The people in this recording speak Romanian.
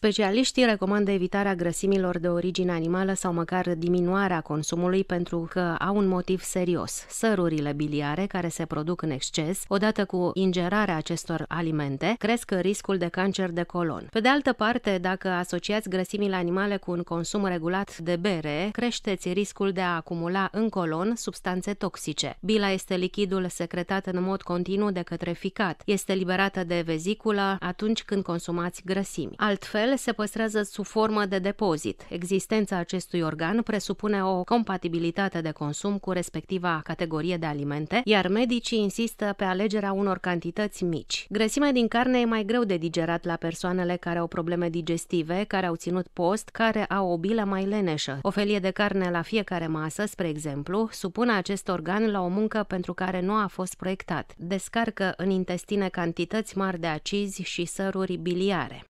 Specialiștii recomandă evitarea grăsimilor de origine animală sau măcar diminuarea consumului pentru că au un motiv serios. Sărurile biliare care se produc în exces, odată cu ingerarea acestor alimente, cresc riscul de cancer de colon. Pe de altă parte, dacă asociați grăsimile animale cu un consum regulat de bere, creșteți riscul de a acumula în colon substanțe toxice. Bila este lichidul secretat în mod continuu de către ficat. Este liberată de veziculă atunci când consumați grăsimi. Altfel, ele se păstrează sub formă de depozit. Existența acestui organ presupune o compatibilitate de consum cu respectiva categorie de alimente, iar medicii insistă pe alegerea unor cantități mici. Grăsimea din carne e mai greu de digerat la persoanele care au probleme digestive, care au ținut post, care au o bilă mai leneșă. O felie de carne la fiecare masă, spre exemplu, supune acest organ la o muncă pentru care nu a fost proiectat. Descarcă în intestine cantități mari de acizi și săruri biliare.